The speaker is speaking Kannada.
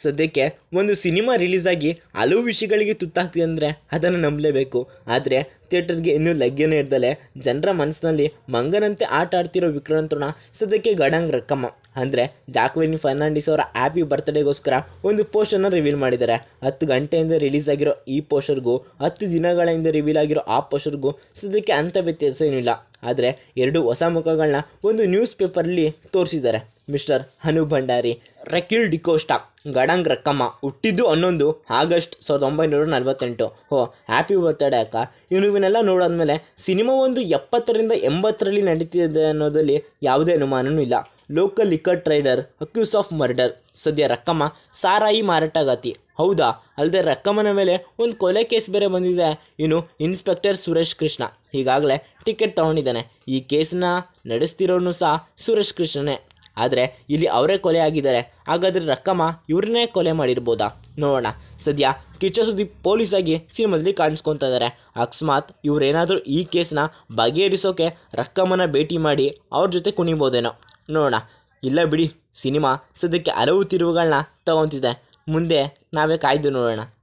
ಸದ್ಯಕ್ಕೆ ಒಂದು ಸಿನಿಮಾ ರಿಲೀಸ್ ಆಗಿ ಹಲವು ವಿಷಯಗಳಿಗೆ ತುತ್ತಾಗ್ತಿದೆ ಅಂದರೆ ಅದನ್ನು ನಂಬಲೇಬೇಕು ಆದರೆ ಥಿಯೇಟರ್ಗೆ ಇನ್ನೂ ಲಗ್ಗೆನೇ ಇಡ್ದಲೆ ಜನರ ಮನಸ್ಸಿನಲ್ಲಿ ಮಂಗನಂತೆ ಆಟ ಆಡ್ತಿರೋ ವಿಕ್ರಮಂತ್ರಣ ಸದ್ಯಕ್ಕೆ ಗಡಂಗ್ ರಕ್ಕಮ್ಮ ಅಂದರೆ ಜಾಕ್ವೆನ್ ಫರ್ನಾಂಡಿಸ್ ಅವರ ಹ್ಯಾಪಿ ಬರ್ತ್ಡೇಗೋಸ್ಕರ ಒಂದು ಪೋಸ್ಟರ್ನ ರಿವೀಲ್ ಮಾಡಿದ್ದಾರೆ ಹತ್ತು ಗಂಟೆಯಿಂದ ರಿಲೀಸ್ ಆಗಿರೋ ಈ ಪೋಸ್ಟರ್ಗೂ ಹತ್ತು ದಿನಗಳ ಹಿಂದೆ ರಿವೀಲ್ ಆಗಿರೋ ಆ ಪೋಸ್ಟರ್ಗೂ ಸದ್ಯಕ್ಕೆ ಅಂಥ ವ್ಯತ್ಯಾಸ ಏನೂ ಇಲ್ಲ ಆದರೆ ಎರಡು ಹೊಸ ಮುಖಗಳನ್ನ ಒಂದು ನ್ಯೂಸ್ ಪೇಪರಲ್ಲಿ ತೋರಿಸಿದ್ದಾರೆ ಮಿಸ್ಟರ್ ಹನು ಭಂಡಾರಿ ರಕಿಲ್ ಡಿಕೋಸ್ಟಾ ಗಡಂಗ್ ರಕ್ಕಮ್ಮ ಹುಟ್ಟಿದ್ದು ಹನ್ನೊಂದು ಆಗಸ್ಟ್ ಸಾವಿರದ ಒಂಬೈನೂರ ನಲವತ್ತೆಂಟು ಓ ಹ್ಯಾಪಿ ಬರ್ತ್ಡೇ ಅಕ್ಕ ಇವನಿವನ್ನೆಲ್ಲ ನೋಡಾದ್ಮೇಲೆ ಸಿನಿಮಾ ಒಂದು ಎಪ್ಪತ್ತರಿಂದ ಎಂಬತ್ತರಲ್ಲಿ ನಡೀತಿದೆ ಅನ್ನೋದಲ್ಲಿ ಯಾವುದೇ ಅನುಮಾನವೂ ಇಲ್ಲ local liquor trader accuse of murder ಸದ್ಯ ರಕ್ಕಮ್ಮ ಸಾರಾಯಿ ಮಾರಾಟಗಾತಿ ಹೌದಾ ಅಲ್ಲದೆ ರಕ್ಕಮ್ಮನ ಮೇಲೆ ಒಂದು ಕೊಲೆ ಕೇಸ್ ಬೇರೆ ಬಂದಿದೆ ಇನ್ನು ಇನ್ಸ್ಪೆಕ್ಟರ್ ಸುರೇಶ್ ಕೃಷ್ಣ ಈಗಾಗಲೇ ಟಿಕೆಟ್ ತೊಗೊಂಡಿದ್ದಾನೆ ಈ ಕೇಸನ್ನ ನಡೆಸ್ತಿರೋನು ಸಹ ಸುರೇಶ್ ಕೃಷ್ಣನೇ ಆದರೆ ಇಲ್ಲಿ ಅವರೇ ಕೊಲೆ ಆಗಿದ್ದಾರೆ ಹಾಗಾದರೆ ರಕ್ಕಮ್ಮ ಇವ್ರನ್ನೇ ಕೊಲೆ ಮಾಡಿರ್ಬೋದಾ ನೋಡೋಣ ಸದ್ಯ ಕಿಚ್ಚ ಸುದ್ದಿ ಪೊಲೀಸಾಗಿ ಸಿನಿಮಾದಲ್ಲಿ ಕಾಣಿಸ್ಕೊತಾ ಇದ್ದಾರೆ ಅಕಸ್ಮಾತ್ ಇವರೇನಾದರೂ ಈ ಕೇಸನ್ನ ಬಗೆಹರಿಸೋಕೆ ರಕ್ಕಮ್ಮನ ಭೇಟಿ ಮಾಡಿ ಅವ್ರ ಜೊತೆ ಕುಣಿಬೋದೇನೋ ನೋಡೋಣ ಇಲ್ಲ ಬಿಡಿ ಸಿನಿಮಾ ಸದ್ಯಕ್ಕೆ ಹಲವು ತಿರುವುಗಳನ್ನ ತಗೊತಿದೆ ಮುಂದೆ ನಾವೇ ಕಾಯ್ದು ನೋಡೋಣ